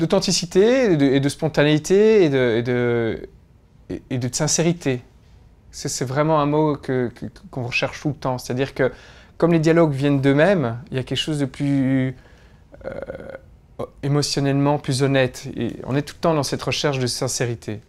d'authenticité et de, spontanéité et de, et de, sincérité. C'est vraiment un mot qu'on recherche tout le temps. C'est-à-dire que comme les dialogues viennent d'eux-mêmes, il y a quelque chose de plus euh, émotionnellement plus honnête. Et on est tout le temps dans cette recherche de sincérité.